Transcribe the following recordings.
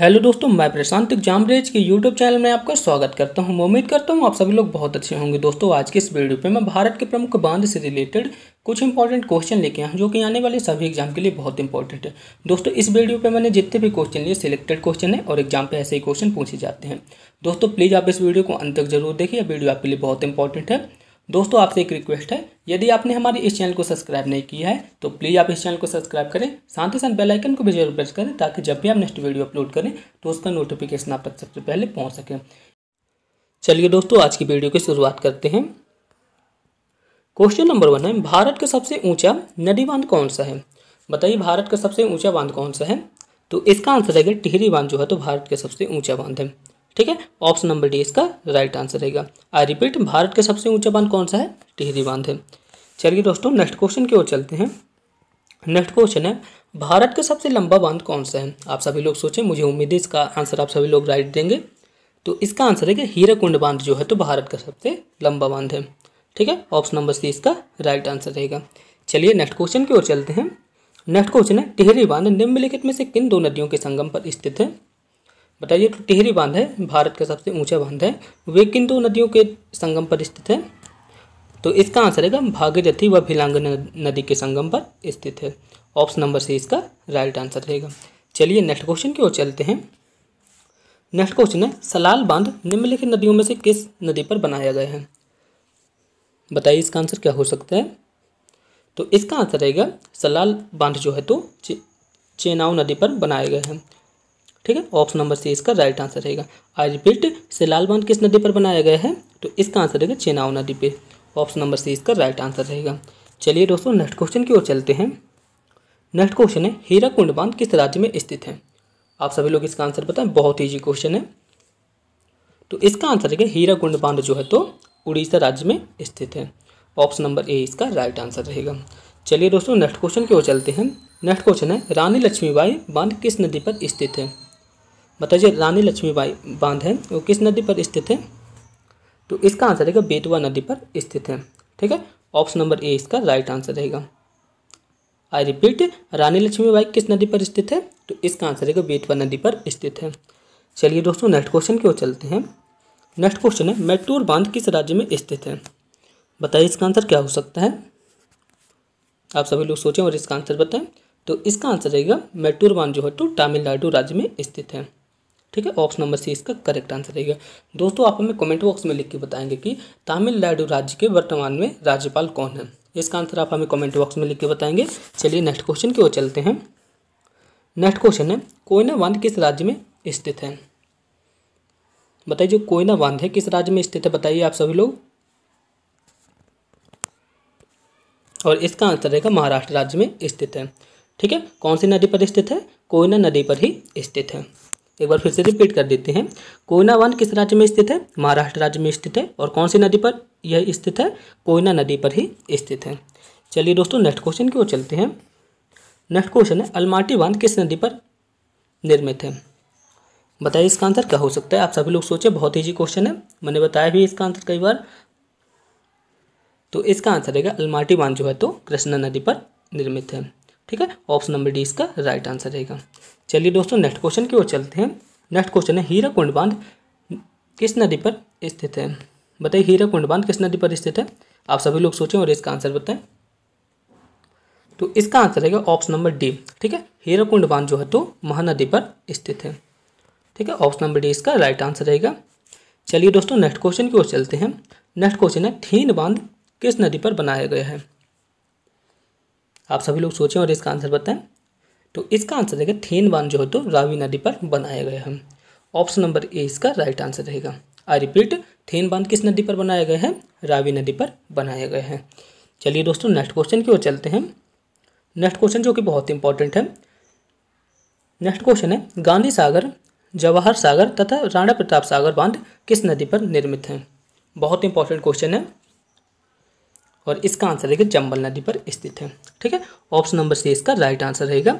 hello दोस्तों मैं प्रशांत जामरेज के यूट्यूब चैनल में आपका स्वागत करता हूं उम्मीद करता हूं आप सभी लोग बहुत अच्छे होंगे दोस्तों आज के इस वीडियो पे मैं भारत के प्रमुख बांध से रिलेटेड कुछ इंपॉर्टेंट क्वेश्चन लेके आया जो कि आने वाले सभी एग्जाम के लिए बहुत इंपॉर्टेंट है दोस्तों इस वीडियो पर मैंने जितने भी क्वेश्चन लिए सिलेक्टेड क्वेश्चन है और एग्जाम पर ऐसे ही क्वेश्चन पूछे जाते हैं दोस्तों प्लीज़ आप इस वीडियो को अंत तक जरूर देखिए वीडियो आपके लिए बहुत इंपॉर्टेंट है दोस्तों आपसे एक रिक्वेस्ट है यदि आपने हमारे इस चैनल को सब्सक्राइब नहीं किया है तो प्लीज़ आप इस चैनल को सब्सक्राइब करें साथ ही साथ बेल आइकन को भी जरूर प्रेस करें ताकि जब भी आप नेक्स्ट वीडियो अपलोड करें तो उसका नोटिफिकेशन आप तक सबसे पहले पहुँच सकें चलिए दोस्तों आज की वीडियो की शुरुआत करते हैं क्वेश्चन नंबर वन है भारत का सबसे ऊंचा नदी बांध कौन सा है बताइए भारत का सबसे ऊंचा बांध कौन सा है तो इसका आंसर है टिहरी बांध जो है तो भारत का सबसे ऊंचा बांध है ठीक है ऑप्शन नंबर डी इसका राइट आंसर रहेगा आई रिपीट भारत का सबसे ऊंचा बांध कौन सा है टिहरी बांध है चलिए दोस्तों नेक्स्ट क्वेश्चन की ओर चलते हैं नेक्स्ट क्वेश्चन है भारत का सबसे लंबा बांध कौन सा है आप सभी लोग सोचें मुझे उम्मीद है इसका आंसर आप सभी लोग राइट देंगे तो इसका आंसर है कि हीराकुंड बांध जो है तो भारत का सबसे लंबा बांध है ठीक है ऑप्शन नंबर सी इसका राइट आंसर रहेगा चलिए नेक्स्ट क्वेश्चन की ओर चलते हैं नेक्स्ट क्वेश्चन है टिहरी बांध निम्नलिखित में से किन दो नदियों के संगम पर स्थित है बताइए तो टिहरी बांध है भारत का सबसे ऊंचा बांध है वे किंतु नदियों के संगम पर स्थित है तो इसका आंसर है भागीरथी व भिलांग नदी के संगम पर स्थित है ऑप्शन नंबर सी इसका राइट आंसर रहेगा चलिए नेक्स्ट क्वेश्चन की ओर चलते हैं नेक्स्ट क्वेश्चन है सलाल बांध निम्नलिखित नदियों में से किस नदी पर बनाया गया है बताइए इसका आंसर क्या हो सकता है तो इसका आंसर रहेगा सलाल बांध जो है तो चे, चेनाव नदी पर बनाया गया है ठीक है ऑप्शन नंबर सी इसका राइट आंसर रहेगा आई रिपीट से लाल बांध किस नदी पर बनाया गया है तो इसका आंसर रहेगा चेनाव नदी पे ऑप्शन नंबर सी इसका राइट आंसर रहेगा चलिए दोस्तों नेक्स्ट क्वेश्चन की ओर चलते हैं नेक्स्ट क्वेश्चन है हीरा कुंड बांध किस राज्य में स्थित है आप सभी लोग इसका आंसर बताएं बहुत ईजी क्वेश्चन है तो इसका आंसर रहेगा हीरा कुंड बांध जो है तो उड़ीसा राज्य में स्थित है ऑप्शन नंबर ए इसका राइट आंसर रहेगा चलिए दोस्तों नेक्स्ट क्वेश्चन की ओर चलते हैं नेक्स्ट क्वेश्चन है रानी लक्ष्मीबाई बांध किस नदी पर स्थित है बताइए रानी लक्ष्मीबाई बांध है वो किस नदी पर स्थित है तो इसका आंसर रहेगा बेतवा नदी पर स्थित है ठीक है ऑप्शन नंबर ए इसका राइट आंसर रहेगा आई रिपीट रानी लक्ष्मीबाई किस नदी पर स्थित है तो इसका आंसर रहेगा बेतवा नदी पर स्थित है चलिए दोस्तों नेक्स्ट क्वेश्चन की ओर चलते हैं नेक्स्ट क्वेश्चन है मेट्रोर बांध किस राज्य में स्थित है बताइए इसका आंसर क्या हो सकता है आप सभी लोग सोचें और इसका आंसर बताएं तो इसका आंसर रहेगा मेट्टूर बांध जो है तो तमिलनाडु राज्य में स्थित है ठीक है ऑप्शन नंबर सी इसका करेक्ट आंसर रहेगा दोस्तों आप हमें कमेंट बॉक्स में लिख के बताएंगे कि तमिलनाडु राज्य के वर्तमान में राज्यपाल कौन है इसका आंसर आप हमें कमेंट बॉक्स में लिख के बताएंगे चलिए नेक्स्ट क्वेश्चन की ओर चलते हैं नेक्स्ट क्वेश्चन है कोयना बांध किस राज्य में स्थित है बताइए जो कोयना बांध है किस राज्य में स्थित है बताइए आप सभी लोग और इसका आंसर रहेगा महाराष्ट्र राज्य में स्थित है ठीक है कौन सी नदी पर स्थित है कोयना नदी पर ही स्थित है एक बार फिर से रिपीट कर देते हैं कोयना वन किस राज्य में स्थित है महाराष्ट्र राज्य में स्थित है और कौन सी नदी पर यह स्थित है कोयना नदी पर ही स्थित है चलिए दोस्तों नेक्स्ट क्वेश्चन की ओर चलते हैं नेक्स्ट क्वेश्चन है अलमाटी बांध किस नदी पर निर्मित है बताइए इसका आंसर क्या हो सकता है आप सभी लोग सोचें बहुत ईजी क्वेश्चन है मैंने बताया भी इसका आंसर कई बार तो इसका आंसर रहेगा अलमाटी बांध जो है तो कृष्णा नदी पर निर्मित है ठीक है ऑप्शन नंबर डी इसका राइट आंसर रहेगा चलिए दोस्तों नेक्स्ट क्वेश्चन की ओर चलते हैं नेक्स्ट क्वेश्चन है हीरा कुंड बांध किस नदी पर स्थित है बताइए हीरा कुंड बांध किस नदी पर स्थित है आप सभी लोग सोचें और इसका आंसर बताएं तो इसका आंसर रहेगा ऑप्शन नंबर डी ठीक है हीरा कुंड बांध जो है तो महानदी पर स्थित है ठीक है ऑप्शन नंबर डी इसका राइट आंसर रहेगा चलिए दोस्तों नेक्स्ट क्वेश्चन की ओर चलते हैं नेक्स्ट क्वेश्चन है थीन बांध किस नदी पर बनाया गया है आप सभी लोग सोचें और इसका आंसर बताएं तो इसका आंसर रहेगा थेन बांध जो है तो रावी नदी पर बनाया गया है ऑप्शन नंबर ए इसका राइट आंसर रहेगा आई रिपीट थेन बांध किस नदी पर बनाया गया है रावी नदी पर बनाया गया है चलिए दोस्तों नेक्स्ट क्वेश्चन की ओर चलते हैं नेक्स्ट क्वेश्चन जो कि बहुत इंपॉर्टेंट है नेक्स्ट क्वेश्चन है गांधी सागर जवाहर सागर तथा राणा प्रताप सागर बांध किस नदी पर निर्मित हैं बहुत इंपॉर्टेंट क्वेश्चन है और इसका आंसर रहेगा चंबल नदी पर स्थित है ठीक है ऑप्शन नंबर सी इसका राइट आंसर रहेगा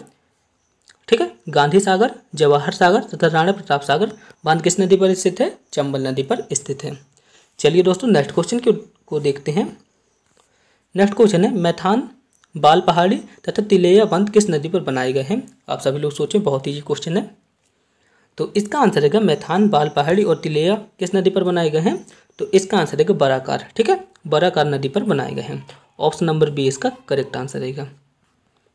ठीक है गांधी सागर जवाहर सागर तथा राणा प्रताप सागर बांध किस नदी पर स्थित है चंबल नदी पर स्थित है चलिए दोस्तों नेक्स्ट क्वेश्चन को देखते हैं नेक्स्ट क्वेश्चन है मैथान बाल पहाड़ी तथा तिलेया बंध किस नदी पर बनाए गए हैं आप सभी लोग सोचें बहुत ही क्वेश्चन है तो इसका आंसर रहेगा मैथान बाल पहाड़ी और तिलेया किस नदी पर बनाए गए हैं तो इसका आंसर रहेगा बराकार ठीक है बराकार नदी पर बनाए गए हैं ऑप्शन नंबर बी इसका करेक्ट आंसर रहेगा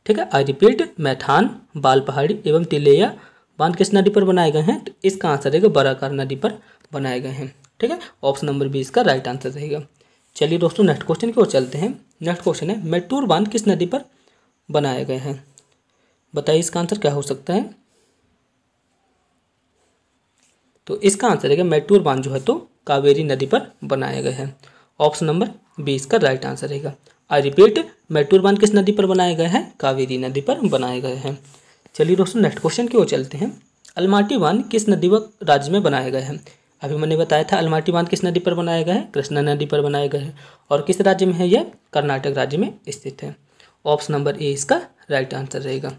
ठीक है आई रिपीट मैथान बाल पहाड़ी एवं तिलेया बांध किस नदी पर बनाए गए हैं तो इसका आंसर रहेगा बराकार नदी पर बनाए गए हैं ठीक है ऑप्शन नंबर बी इसका राइट आंसर रहेगा चलिए दोस्तों नेक्स्ट क्वेश्चन की ओर चलते हैं नेक्स्ट क्वेश्चन है मेटूर बांध किस नदी पर बनाए गए हैं बताइए इसका आंसर क्या हो सकता है तो इसका आंसर है कि बांध जो है तो कावेरी नदी पर बनाए गए हैं ऑप्शन नंबर बी इसका राइट आंसर रहेगा आई रिपीट मेटूर बांध किस नदी पर बनाए गए हैं कावेरी नदी पर बनाए गए हैं चलिए दोस्तों नेक्स्ट क्वेश्चन की ओर चलते हैं अलमाटी बांध किस नदी व राज्य में बनाए गए हैं अभी मैंने बताया था अलमाटी बांध किस नदी पर बनाए गए हैं कृष्णा नदी पर बनाए गए हैं और किस राज्य में है यह कर्नाटक राज्य में स्थित है ऑप्शन नंबर ए इसका राइट आंसर रहेगा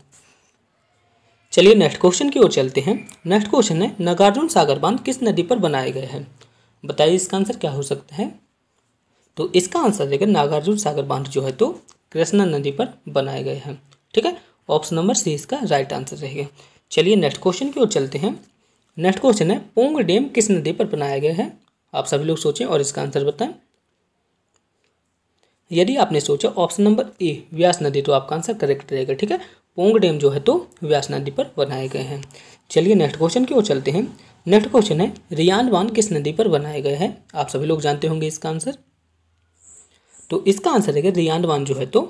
चलिए नेक्स्ट क्वेश्चन की ओर चलते हैं नेक्स्ट क्वेश्चन है नगार्जुन सागर बांध किस नदी पर बनाए गए हैं बताइए इसका आंसर क्या हो सकता है तो इसका आंसर देगा नागार्जुन सागर बांध जो है तो कृष्णा नदी पर बनाए गए हैं ठीक है ऑप्शन नंबर सी इसका राइट आंसर रहेगा चलिए नेक्स्ट क्वेश्चन की ओर चलते हैं नेक्स्ट क्वेश्चन है पोंग डैम किस नदी पर बनाया गया है आप सभी लोग सोचें और इसका आंसर बताएं यदि आपने सोचा ऑप्शन नंबर ए व्यास नदी तो आपका आंसर करेक्ट रहेगा ठीक है पोंग डैम जो है तो व्यास नदी पर बनाए गए हैं चलिए नेक्स्ट क्वेश्चन की ओर चलते हैं नेक्स्ट क्वेश्चन है रियान किस नदी पर बनाए गए हैं आप सभी लोग जानते होंगे इसका आंसर तो इसका आंसर रहेगा रियांड बांध जो है तो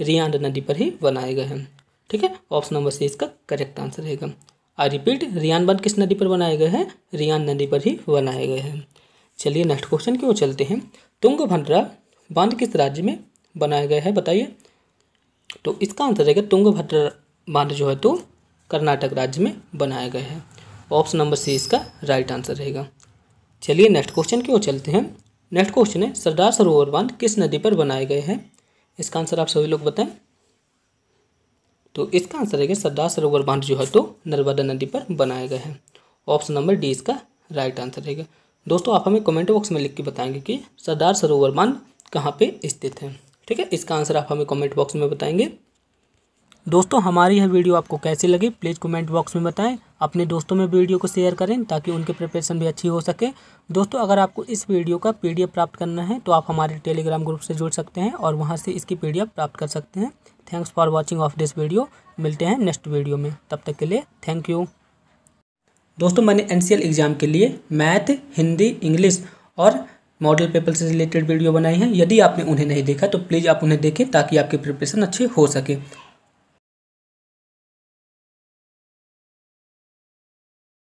रियांड नदी पर ही बनाए गए हैं ठीक है ऑप्शन नंबर सी इसका करेक्ट आंसर रहेगा आई रिपीट रियान बांध किस नदी पर बनाए गए हैं रियान नदी पर ही बनाए गए हैं चलिए नेक्स्ट क्वेश्चन की ओर चलते हैं तुंग भंडरा बांध किस राज्य में बनाया गया है बताइए तो इसका आंसर रहेगा तुंग भद्रा बांध जो है तो कर्नाटक राज्य में बनाया गया है ऑप्शन नंबर सी इसका राइट आंसर रहेगा चलिए नेक्स्ट क्वेश्चन की ओर चलते हैं नेक्स्ट क्वेश्चन है सरदार सरोवर बांध किस नदी पर बनाए गए हैं इसका आंसर आप सभी लोग बताएं तो इसका आंसर है कि सरदार सरोवर बांध जो है तो नर्मदा नदी पर बनाए गए हैं ऑप्शन नंबर डी इसका राइट आंसर रहेगा दोस्तों आप हमें कमेंट बॉक्स में लिख के बताएंगे कि सरदार सरोवर बांध कहाँ पर स्थित है ठीक है इसका आंसर आप हमें कमेंट बॉक्स में बताएंगे दोस्तों हमारी यह वीडियो आपको कैसी लगी प्लीज़ कमेंट बॉक्स में बताएं अपने दोस्तों में वीडियो को शेयर करें ताकि उनकी प्रिपरेशन भी अच्छी हो सके दोस्तों अगर आपको इस वीडियो का पी प्राप्त करना है तो आप हमारे टेलीग्राम ग्रुप से जुड़ सकते हैं और वहाँ से इसकी पी प्राप्त कर सकते हैं thanks for watching of this video मिलते हैं नेक्स्ट वीडियो में तब तक के लिए थैंक यू दोस्तों मैंने एन एग्ज़ाम के लिए मैथ हिंदी इंग्लिश और मॉडल पेपर से रिलेटेड वीडियो बनाई हैं यदि आपने उन्हें नहीं देखा तो प्लीज़ आप उन्हें देखें ताकि आपकी प्रिपरेशन अच्छी हो सके